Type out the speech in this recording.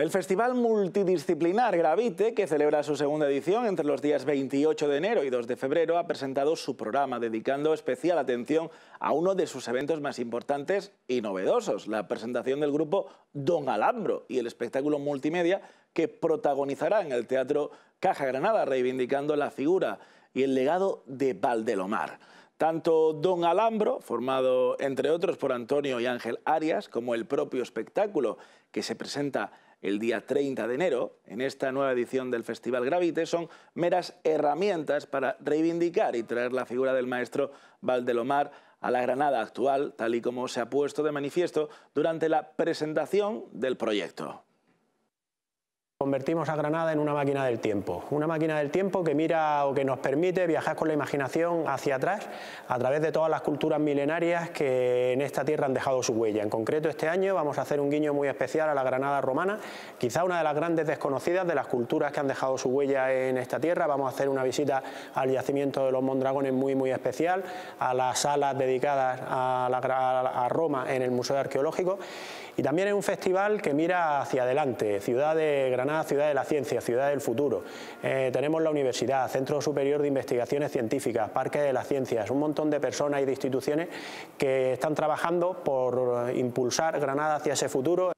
El Festival Multidisciplinar Gravite, que celebra su segunda edición entre los días 28 de enero y 2 de febrero, ha presentado su programa dedicando especial atención a uno de sus eventos más importantes y novedosos, la presentación del grupo Don Alambro y el espectáculo multimedia que protagonizará en el Teatro Caja Granada, reivindicando la figura y el legado de Valdelomar. Tanto Don Alambro, formado entre otros por Antonio y Ángel Arias, como el propio espectáculo que se presenta el día 30 de enero, en esta nueva edición del Festival Gravite, son meras herramientas para reivindicar y traer la figura del maestro Valdelomar a la Granada actual, tal y como se ha puesto de manifiesto durante la presentación del proyecto. Convertimos a Granada en una máquina del tiempo, una máquina del tiempo que mira o que nos permite viajar con la imaginación hacia atrás a través de todas las culturas milenarias que en esta tierra han dejado su huella. En concreto este año vamos a hacer un guiño muy especial a la Granada romana, quizá una de las grandes desconocidas de las culturas que han dejado su huella en esta tierra. Vamos a hacer una visita al yacimiento de los Mondragones muy muy especial, a las salas dedicadas a, la, Roma en el Museo Arqueológico y también es un festival que mira hacia adelante, ciudad de Granada Ciudad de la Ciencia, Ciudad del Futuro. Eh, tenemos la universidad, Centro Superior de Investigaciones Científicas, Parque de las Ciencias, un montón de personas y de instituciones que están trabajando por impulsar Granada hacia ese futuro.